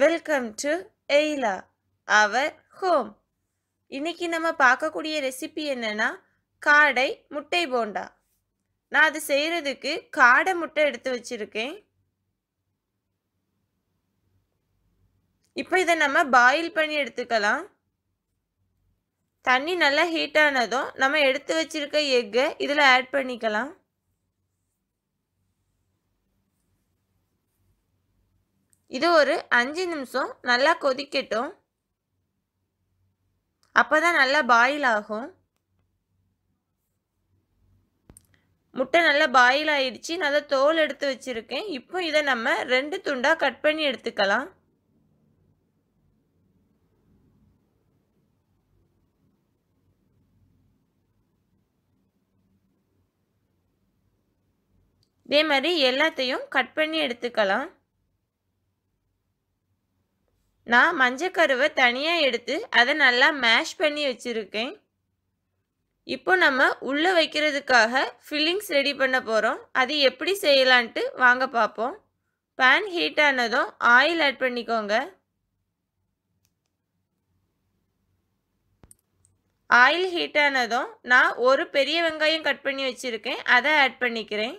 welcome to எய்லா our home இன்னைக்கு நம்ம பார்க்கக்கூடிய ரெசிபி என்னன்னா காடை முட்டை போண்டா நான் அது செய்கிறதுக்கு காடை முட்டை எடுத்து வச்சுருக்கேன் இப்போ இதை நம்ம பாயில் பண்ணி எடுத்துக்கலாம் தண்ணி நல்லா ஹீட் ஆனதும் நம்ம எடுத்து வச்சிருக்க எக்கை இதில் ஆட் பண்ணிக்கலாம் இது ஒரு அஞ்சு நிமிஷம் நல்லா கொதிக்கட்டும் அப்போ தான் நல்லா பாயில் ஆகும் முட்டை நல்லா பாயில் ஆகிடுச்சி நல்லா தோல் எடுத்து வச்சுருக்கேன் இப்போ இதை நம்ம ரெண்டு துண்டாக கட் பண்ணி எடுத்துக்கலாம் இதே மாதிரி எல்லாத்தையும் கட் பண்ணி எடுத்துக்கலாம் நான் மஞ்சக்கருவை தனியாக எடுத்து அதை நல்லா மேஷ் பண்ணி வச்சுருக்கேன் இப்போ நம்ம உள்ளே வைக்கிறதுக்காக ஃபில்லிங்ஸ் ரெடி பண்ண போகிறோம் அது எப்படி செய்யலான்ட்டு வாங்க பார்ப்போம் பேன் ஹீட் ஆனதும் ஆயில் ஆட் பண்ணிக்கோங்க ஆயில் ஹீட் ஆனதும் நான் ஒரு பெரிய வெங்காயம் கட் பண்ணி வச்சுருக்கேன் அதை ஆட் பண்ணிக்கிறேன்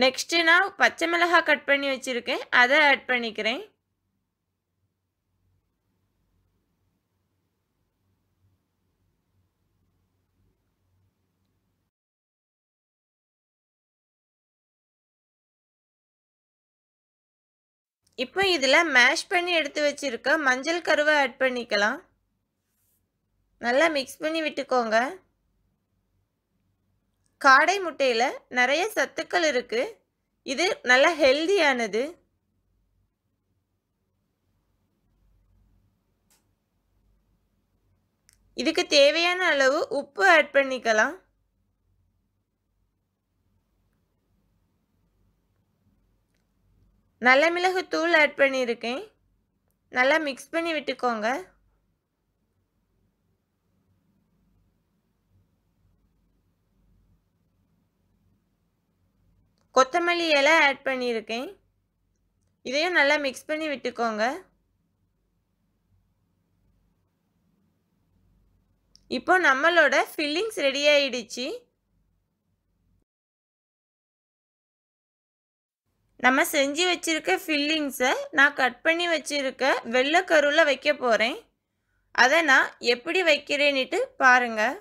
நெக்ஸ்ட்டு நான் பச்சை மிளகாய் கட் பண்ணி வச்சுருக்கேன் அதை ஆட் பண்ணிக்கிறேன் இப்போ இதில் மேஷ் பண்ணி எடுத்து வச்சுருக்க மஞ்சள் கருவை ஆட் பண்ணிக்கலாம் நல்லா மிக்ஸ் பண்ணி விட்டுக்கோங்க காடை முட்டையில் நிறைய சத்துக்கள் இருக்குது இது நல்ல ஹெல்தியானது இதுக்கு தேவையான அளவு உப்பு ஆட் பண்ணிக்கலாம் நல்ல மிளகு தூள் ஆட் பண்ணியிருக்கேன் நல்லா மிக்ஸ் பண்ணி விட்டுக்கோங்க கொத்தமல்லி இலை ஆட் பண்ணியிருக்கேன் இதையும் நல்லா மிக்ஸ் பண்ணி விட்டுக்கோங்க இப்போ நம்மளோட ஃபில்லிங்ஸ் ரெடி ஆயிடுச்சு நம்ம செஞ்சு வச்சுருக்க ஃபில்லிங்ஸை நான் கட் பண்ணி வெள்ளை கருவில் வைக்க போகிறேன் அதை நான் எப்படி வைக்கிறேன்னுட்டு பாருங்கள்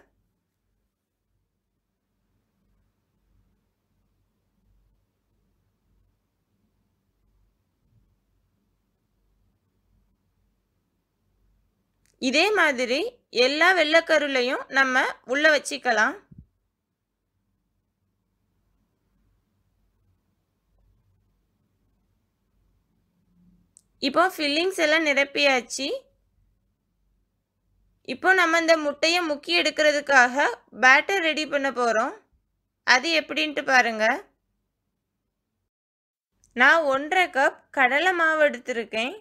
இதே மாதிரி எல்லா வெள்ளைக்கருளையும் நம்ம உள்ளே வச்சுக்கலாம் இப்போ ஃபில்லிங்ஸ் எல்லாம் நிரப்பியாச்சு இப்போ நம்ம இந்த முட்டையை முக்கி எடுக்கிறதுக்காக பேட்டர் ரெடி பண்ண போகிறோம் அது எப்படின்ட்டு பாருங்க நான் ஒன்றரை கப் கடலை மாவு எடுத்திருக்கேன்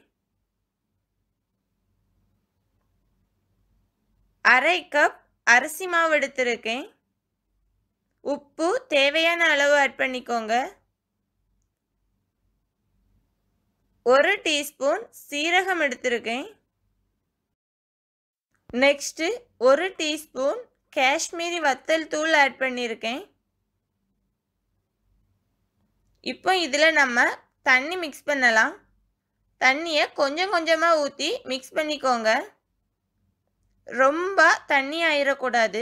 அரை கப் அரிசி மாவு எடுத்திருக்கேன் உப்பு தேவையான அளவு ஆட் பண்ணிக்கோங்க ஒரு டீஸ்பூன் சீரகம் எடுத்திருக்கேன் நெக்ஸ்ட்டு ஒரு டீஸ்பூன் காஷ்மீரி வத்தல் தூள் ஆட் பண்ணியிருக்கேன் இப்போ இதில் நம்ம தண்ணி மிக்ஸ் பண்ணலாம் தண்ணியை கொஞ்சம் கொஞ்சமாக ஊற்றி மிக்ஸ் பண்ணிக்கோங்க ரொம்ப தண்ணி ஆயிடக்கூடாது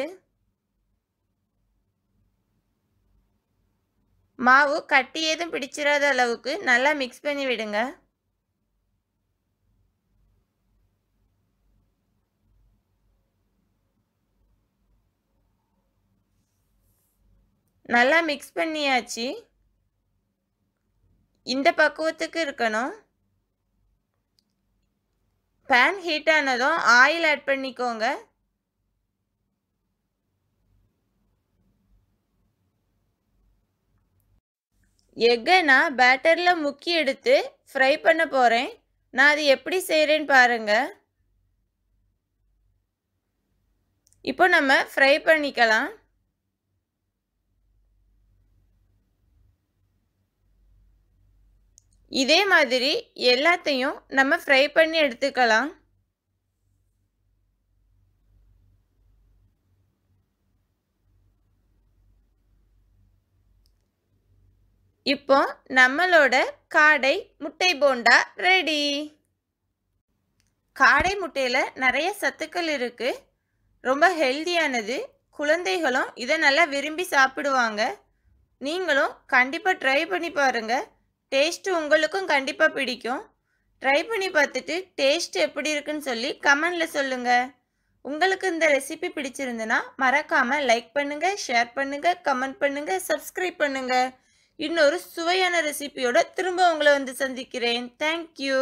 மாவு கட்டி ஏதும் பிடிச்சிடாத அளவுக்கு நல்லா மிக்ஸ் பண்ணி விடுங்க நல்லா மிக்ஸ் பண்ணியாச்சு இந்த பக்குவத்துக்கு இருக்கணும் pan heat ஆனதும் ஆயில் ஆட் பண்ணிக்கோங்க எக்கை நான் பேட்டரில் முக்கி எடுத்து ஃப்ரை பண்ண போகிறேன் நான் அது எப்படி செய்கிறேன்னு பாருங்கள் இப்போ நம்ம ஃப்ரை பண்ணிக்கலாம் இதே மாதிரி எல்லாத்தையும் நம்ம ஃப்ரை பண்ணி எடுத்துக்கலாம் இப்போ நம்மளோட காடை முட்டை போண்டா ரெடி காடை முட்டையில் நிறைய சத்துக்கள் இருக்குது ரொம்ப ஹெல்தியானது குழந்தைகளும் இதை நல்லா விரும்பி சாப்பிடுவாங்க நீங்களும் கண்டிப்பாக ட்ரை பண்ணி பாருங்கள் டேஸ்ட்டு உங்களுக்கும் கண்டிப்பாக பிடிக்கும் ட்ரை பண்ணி பார்த்துட்டு டேஸ்ட் எப்படி இருக்குன்னு சொல்லி கமெண்டில் சொல்லுங்கள் உங்களுக்கு இந்த ரெசிபி பிடிச்சிருந்துன்னா மறக்காமல் லைக் பண்ணுங்கள் ஷேர் பண்ணுங்கள் கமெண்ட் பண்ணுங்கள் சப்ஸ்கிரைப் பண்ணுங்கள் இன்னொரு சுவையான ரெசிபியோடு திரும்ப உங்களை வந்து சந்திக்கிறேன் தேங்க்யூ